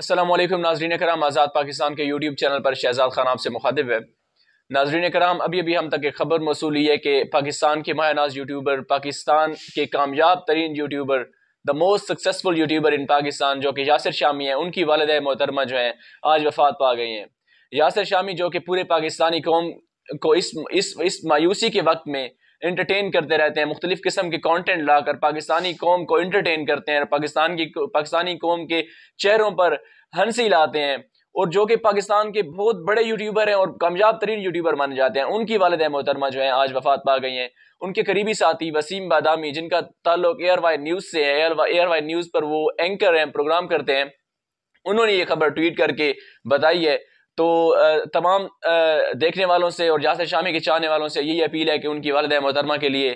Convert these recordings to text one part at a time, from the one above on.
असलम नाजरीन कराम आज़ाद पाकिस्तान के यूट्यूब चैनल पर शहजाद खान आपसे मुखातिब है नाजरीन कराम अभी अभी हम तक एक खबर मौसू हुई है कि पाकिस्तान के नाज यूट्यूबर पाकिस्तान के कामयाब तरीन YouTuber the most successful YouTuber in Pakistan जो कि यासर शामी हैं उनकी वालद मोहतरमा जो हैं आज वफात पा गई हैं यासर शामी जो कि पूरे पाकिस्तानी कौम को इस इस इस मायूसी के वक्त में इंटरटेन करते रहते हैं मुख्तलिफ़ किस्म के कॉन्टेंट ला कर पाकिस्तानी कौम को इंटरटेन करते हैं पाकिस्तान की पाकिस्तानी कौम के चेहरों पर हंसी लाते हैं और जो कि पाकिस्तान के बहुत बड़े यूट्यूबर हैं और कामयाब तरीन यूट्यूबर माने जाते हैं उनकी वालद मोहतरमा जो है आज वफात पा गई हैं उनके करीबी साथी वसीम बादामी जिनका ताल्लुक एयर वाई न्यूज़ से है एयर वाई न्यूज़ पर वो एंकर हैं प्रोग्राम करते हैं उन्होंने ये खबर ट्वीट करके बताई है तो तमाम देखने वालों से और जासर शामी के चाहने वालों से यही अपील है कि उनकी वालद मोहतरमा के लिए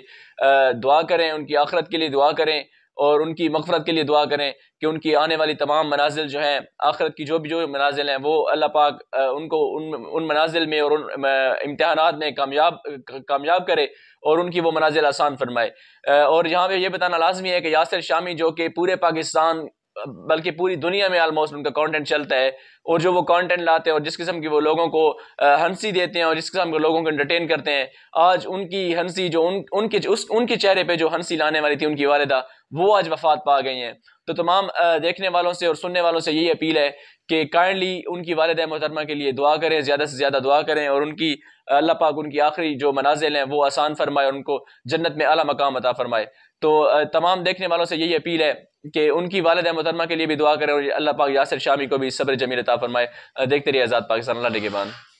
दुआ करें उनकी आखरत के लिए दुआ करें और उनकी मफफरत के लिए दुआ करें कि उनकी आने वाली तमाम मनाजिल जो हैं आखरत की जो भी जो मनाजिल हैं वो अल्लाह पाक उनको उन उन मनाजिल में और उन इम्तहान में कामयाब कामयाब करे और उनकी वो मनाजिल आसान फरमाए और यहाँ पे ये बताना लाजमी है कि यासर शामी जो कि पूरे पाकिस्तान बल्कि पूरी दुनिया में आलमोस्ट उनका कंटेंट चलता है और जो वो कंटेंट लाते हैं और जिस किस्म की वो लोगों को हंसी देते हैं और जिस किस्म के लोगों को इंटरटेन करते हैं आज उनकी हंसी जो उन उनके उस उनके चेहरे पे जो हंसी लाने वाली थी उनकी वालदा वो आज वफात पा गई हैं तो तमाम देखने वालों से और सुनने वालों से यही अपील है कि काइंडली उनकी वालद मोहतरमा के लिए दुआ करें ज़्यादा से ज़्यादा दुआ करें और उनकी अल्लाह पाक उनकी आखिरी जो मनाजिल हैं वो आसान फरमाए और उनको जन्नत में अला मकाम अता फरमाए तो तमाम देखने वालों से यही अपील है कि उनकी वालद मोहतरमा के लिए भी दुआ करें और अल्लाह पाक यासर शामी को भी सब्र जमील फरमाए देखते रहिए आज़ाद पाकिस्तान अल्लाह के